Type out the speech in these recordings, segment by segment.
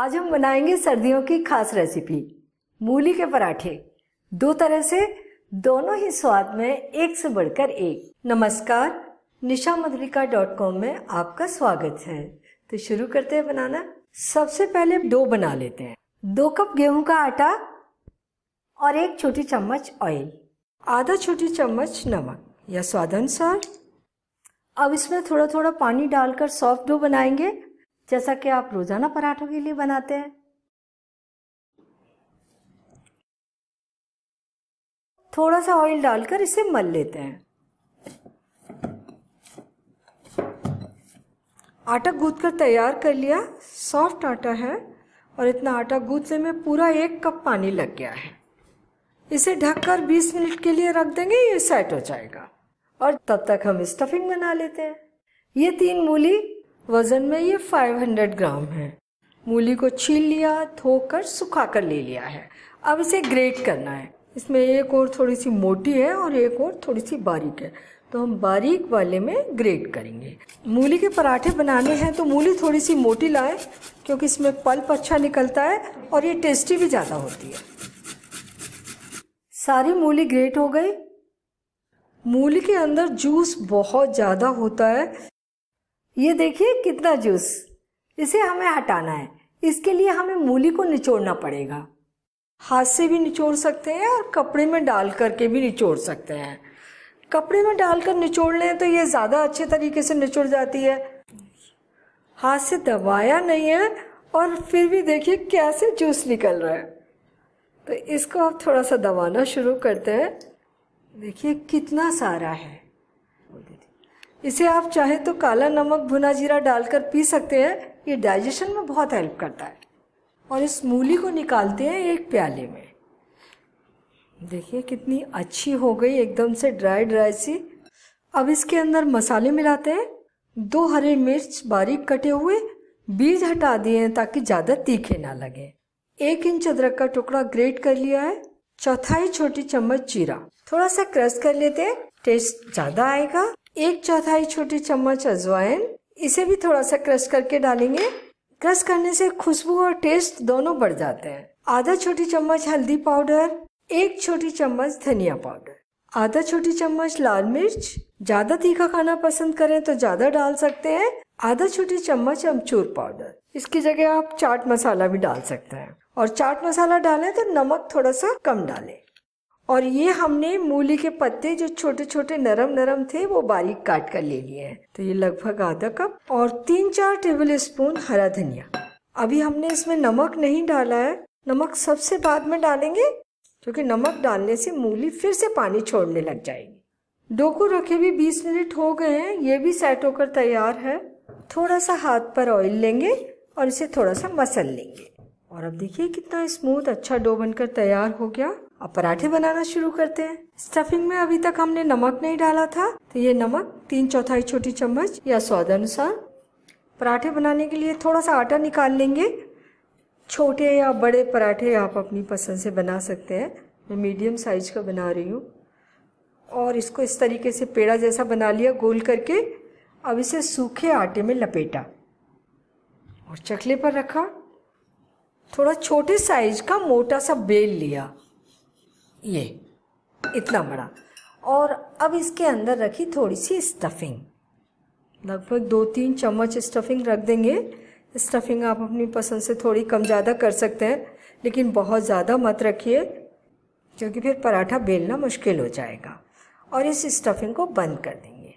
आज हम बनाएंगे सर्दियों की खास रेसिपी मूली के पराठे दो तरह से दोनों ही स्वाद में एक से बढ़कर एक नमस्कार निशा मधुलिका डॉट कॉम में आपका स्वागत है तो शुरू करते हैं बनाना सबसे पहले डो बना लेते हैं दो कप गेहूं का आटा और एक छोटी चम्मच ऑयल आधा छोटी चम्मच नमक या स्वादानुसार अब इसमें थोड़ा थोड़ा पानी डालकर सॉफ्ट डो बनाएंगे जैसा कि आप रोज़ाना पराठों के लिए बनाते हैं थोड़ा सा ऑयल डालकर इसे मल लेते हैं आटा गूद कर तैयार कर लिया सॉफ्ट आटा है और इतना आटा गूदने में पूरा एक कप पानी लग गया है इसे ढककर 20 मिनट के लिए रख देंगे ये सेट हो जाएगा और तब तक हम स्टफिंग बना लेते हैं ये तीन मूली वज़न में ये 500 ग्राम है मूली को छील लिया धोकर सुखा कर ले लिया है अब इसे ग्रेट करना है इसमें एक और थोड़ी सी मोटी है और एक और थोड़ी सी बारीक है तो हम बारीक वाले में ग्रेट करेंगे मूली के पराठे बनाने हैं तो मूली थोड़ी सी मोटी लाएं क्योंकि इसमें पल्प अच्छा निकलता है और ये टेस्टी भी ज़्यादा होती है सारी मूली ग्रेट हो गई मूली के अंदर जूस बहुत ज़्यादा होता है ये देखिए कितना जूस इसे हमें हटाना है इसके लिए हमें मूली को निचोड़ना पड़ेगा हाथ से भी निचोड़ सकते हैं और कपड़े में डाल करके भी निचोड़ सकते हैं कपड़े में डालकर निचोड़ लें तो ये ज़्यादा अच्छे तरीके से निचोड़ जाती है हाथ से दबाया नहीं है और फिर भी देखिए कैसे जूस निकल रहा है तो इसको आप थोड़ा सा दबाना शुरू करते हैं देखिए कितना सारा है इसे आप चाहे तो काला नमक भुना जीरा डालकर पी सकते हैं ये डाइजेशन में बहुत हेल्प करता है और इस मूली को निकालते हैं एक प्याले में देखिए कितनी अच्छी हो गई एकदम से ड्राई ड्राई सी अब इसके अंदर मसाले मिलाते हैं दो हरे मिर्च बारीक कटे हुए बीज हटा दिए हैं ताकि ज़्यादा तीखे ना लगे एक इंच अदरक का टुकड़ा ग्रेट कर लिया है चौथाई छोटी चम्मच जीरा थोड़ा सा क्रश कर लेते हैं टेस्ट ज़्यादा आएगा एक चौथाई छोटी चम्मच अजवाइन इसे भी थोड़ा सा क्रश करके डालेंगे क्रश करने से खुशबू और टेस्ट दोनों बढ़ जाते हैं आधा छोटी चम्मच हल्दी पाउडर एक छोटी चम्मच धनिया पाउडर आधा छोटी चम्मच लाल मिर्च ज्यादा तीखा खाना पसंद करें तो ज्यादा डाल सकते हैं आधा छोटी चम्मच अमचूर पाउडर इसकी जगह आप चाट मसाला भी डाल सकते हैं और चाट मसाला डालें तो नमक थोड़ा सा कम डालें और ये हमने मूली के पत्ते जो छोटे छोटे नरम नरम थे वो बारीक काट कर ले लिए हैं तो ये लगभग आधा कप और तीन चार टेबल स्पून हरा धनिया अभी हमने इसमें नमक नहीं डाला है नमक सबसे बाद में डालेंगे क्योंकि नमक डालने से मूली फिर से पानी छोड़ने लग जाएगी डोको रखे भी बीस मिनट हो गए हैं ये भी सेट होकर तैयार है थोड़ा सा हाथ पर ऑयल लेंगे और इसे थोड़ा सा मसल लेंगे और अब देखिए कितना स्मूथ अच्छा डो बनकर तैयार हो गया अब पराठे बनाना शुरू करते हैं स्टफिंग में अभी तक हमने नमक नहीं डाला था तो ये नमक तीन चौथाई छोटी चम्मच या स्वाद अनुसार पराठे बनाने के लिए थोड़ा सा आटा निकाल लेंगे छोटे या बड़े पराठे आप अपनी पसंद से बना सकते हैं मैं मीडियम साइज का बना रही हूँ और इसको इस तरीके से पेड़ा जैसा बना लिया गोल करके अब इसे सूखे आटे में लपेटा और चकले पर रखा थोड़ा छोटे साइज का मोटा सा बेल लिया ये इतना बड़ा और अब इसके अंदर रखी थोड़ी सी स्टफिंग लगभग दो तीन चम्मच स्टफिंग रख देंगे स्टफिंग आप अपनी पसंद से थोड़ी कम ज़्यादा कर सकते हैं लेकिन बहुत ज़्यादा मत रखिए क्योंकि फिर पराठा बेलना मुश्किल हो जाएगा और इस स्टफिंग को बंद कर देंगे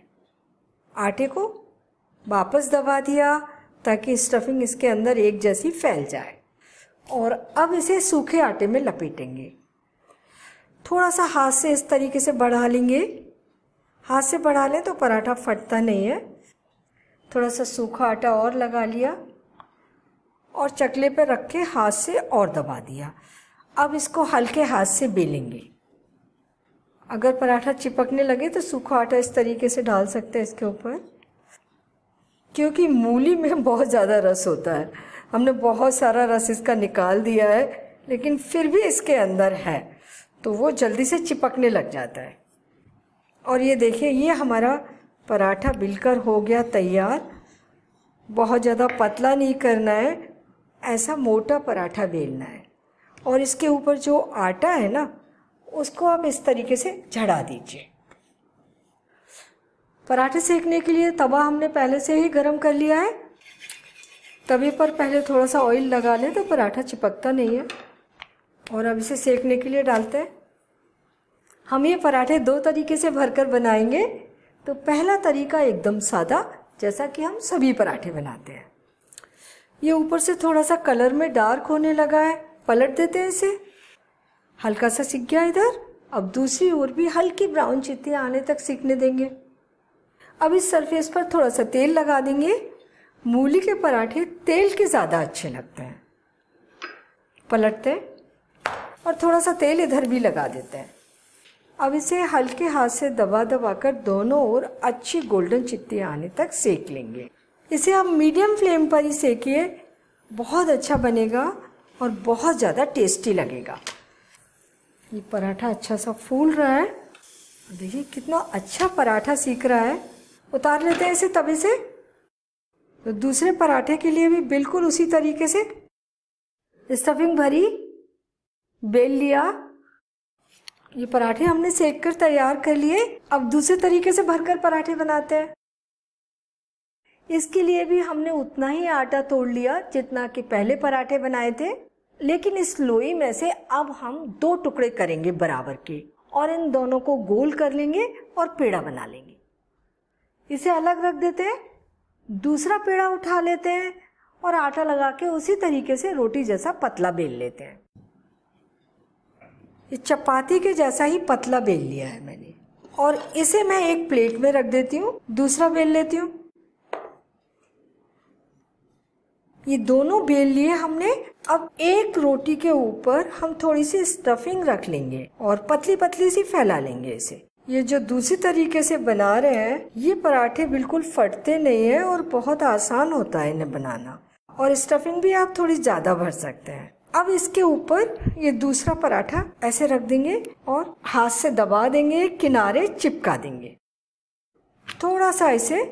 आटे को वापस दबा दिया ताकि स्टफिंग इसके अंदर एक जैसी फैल जाए और अब इसे सूखे आटे में लपेटेंगे थोड़ा सा हाथ से इस तरीके से बढ़ा लेंगे हाथ से बढ़ा लें तो पराठा फटता नहीं है थोड़ा सा सूखा आटा और लगा लिया और चकले पर रख के हाथ से और दबा दिया अब इसको हल्के हाथ से बेलेंगे अगर पराठा चिपकने लगे तो सूखा आटा इस तरीके से डाल सकते हैं इसके ऊपर क्योंकि मूली में बहुत ज़्यादा रस होता है हमने बहुत सारा रस इसका निकाल दिया है लेकिन फिर भी इसके अंदर है तो वो जल्दी से चिपकने लग जाता है और ये देखिए ये हमारा पराठा बिलकर हो गया तैयार बहुत ज़्यादा पतला नहीं करना है ऐसा मोटा पराठा बेलना है और इसके ऊपर जो आटा है ना उसको आप इस तरीके से झड़ा दीजिए पराठे सेकने के लिए तवा हमने पहले से ही गर्म कर लिया है तवे पर पहले थोड़ा सा ऑयल लगा लें तो पराठा चिपकता नहीं है और अब इसे सेकने के लिए डालते हैं हम ये पराठे दो तरीके से भरकर बनाएंगे तो पहला तरीका एकदम सादा जैसा कि हम सभी पराठे बनाते हैं ये ऊपर से थोड़ा सा कलर में डार्क होने लगा है पलट देते हैं इसे हल्का सा सीख गया इधर अब दूसरी ओर भी हल्की ब्राउन चिट्ठी आने तक सीखने देंगे अब इस सरफेस पर थोड़ा सा तेल लगा देंगे मूली के पराठे तेल के ज़्यादा अच्छे लगते हैं पलटते हैं और थोड़ा सा तेल इधर भी लगा देते हैं अब इसे हल्के हाथ से दबा दबा कर दोनों ओर अच्छी गोल्डन चित्ती आने तक सेक लेंगे इसे आप मीडियम फ्लेम पर ही सेकिए बहुत अच्छा बनेगा और बहुत ज़्यादा टेस्टी लगेगा ये पराठा अच्छा सा फूल रहा है देखिए कितना अच्छा पराठा सीख रहा है उतार लेते हैं इसे तभी से तो दूसरे पराठे के लिए भी बिल्कुल उसी तरीके से स्टफिंग भरी बेल लिया ये पराठे हमने सेक कर तैयार कर लिए अब दूसरे तरीके से भरकर पराठे बनाते हैं इसके लिए भी हमने उतना ही आटा तोड़ लिया जितना कि पहले पराठे बनाए थे लेकिन इस लोई में से अब हम दो टुकड़े करेंगे बराबर के और इन दोनों को गोल कर लेंगे और पेड़ा बना लेंगे इसे अलग रख देते हैं दूसरा पेड़ा उठा लेते हैं और आटा लगा के उसी तरीके से रोटी जैसा पतला बेल लेते हैं ये चपाती के जैसा ही पतला बेल लिया है मैंने और इसे मैं एक प्लेट में रख देती हूँ दूसरा बेल लेती हूँ ये दोनों बेल लिए हमने अब एक रोटी के ऊपर हम थोड़ी सी स्टफिंग रख लेंगे और पतली पतली सी फैला लेंगे इसे ये जो दूसरी तरीके से बना रहे हैं ये पराठे बिल्कुल फटते नहीं है और बहुत आसान होता है इन्हें बनाना और स्टफिंग भी आप थोड़ी ज़्यादा भर सकते हैं अब इसके ऊपर ये दूसरा पराठा ऐसे रख देंगे और हाथ से दबा देंगे किनारे चिपका देंगे थोड़ा सा इसे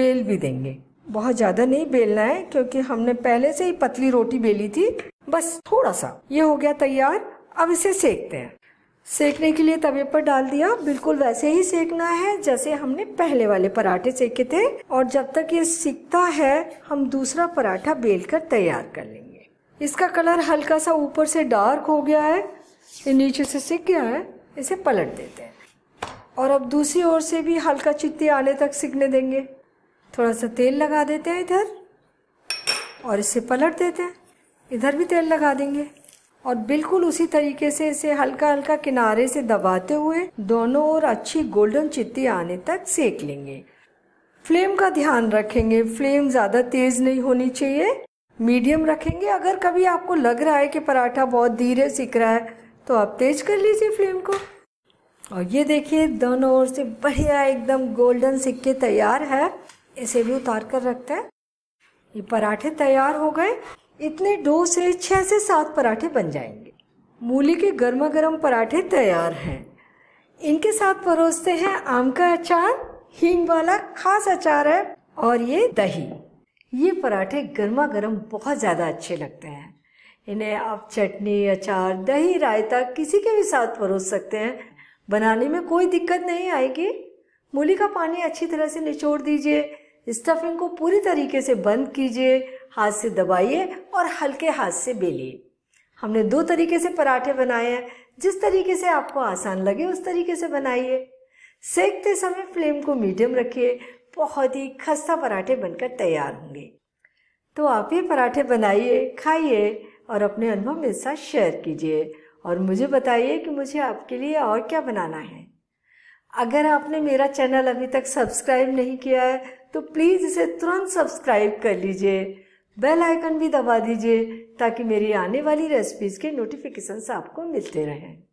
बेल भी देंगे बहुत ज़्यादा नहीं बेलना है क्योंकि हमने पहले से ही पतली रोटी बेली थी बस थोड़ा सा ये हो गया तैयार अब इसे सेकते हैं सेकने के लिए तवे पर डाल दिया बिल्कुल वैसे ही सेकना है जैसे हमने पहले वाले पराठे सेके थे और जब तक ये सीखता है हम दूसरा पराठा बेल कर तैयार कर लेंगे इसका कलर हल्का सा ऊपर से डार्क हो गया है ये नीचे से सिक गया है इसे पलट देते हैं और अब दूसरी ओर से भी हल्का चित्ती आने तक सिकने देंगे थोड़ा सा तेल लगा देते हैं इधर और इसे पलट देते हैं इधर भी तेल लगा देंगे और बिल्कुल उसी तरीके से इसे हल्का हल्का किनारे से दबाते हुए दोनों ओर अच्छी गोल्डन चित्ती आने तक सेक लेंगे फ्लेम का ध्यान रखेंगे फ्लेम ज़्यादा तेज़ नहीं होनी चाहिए मीडियम रखेंगे अगर कभी आपको लग रहा है कि पराठा बहुत धीरे सिक रहा है तो आप तेज कर लीजिए फ्लेम को और ये देखिए दोनों ओर से बढ़िया एकदम गोल्डन सिक्के के तैयार है इसे भी उतार कर रखते हैं ये पराठे तैयार हो गए इतने दो से छः से सात पराठे बन जाएंगे मूली के गर्मा गर्म पराठे तैयार हैं इनके साथ परोसते हैं आम का अचार हींग वाला खास अचार है और ये दही ये पराठे गर्मा गर्म बहुत ज़्यादा अच्छे लगते हैं इन्हें आप चटनी अचार दही रायता किसी के भी साथ परोस सकते हैं बनाने में कोई दिक्कत नहीं आएगी मूली का पानी अच्छी तरह से निचोड़ दीजिए स्टफिंग को पूरी तरीके से बंद कीजिए हाथ से दबाइए और हल्के हाथ से बेलिए हमने दो तरीके से पराठे बनाए हैं जिस तरीके से आपको आसान लगे उस तरीके से बनाइए सेकते समय फ्लेम को मीडियम रखिए बहुत ही खस्ता पराठे बनकर तैयार होंगे तो आप ये पराठे बनाइए खाइए और अपने अनुभव मेरे साथ शेयर कीजिए और मुझे बताइए कि मुझे आपके लिए और क्या बनाना है अगर आपने मेरा चैनल अभी तक सब्सक्राइब नहीं किया है तो प्लीज़ इसे तुरंत सब्सक्राइब कर लीजिए बेल आइकन भी दबा दीजिए ताकि मेरी आने वाली रेसिपीज़ के नोटिफिकेशंस आपको मिलते रहें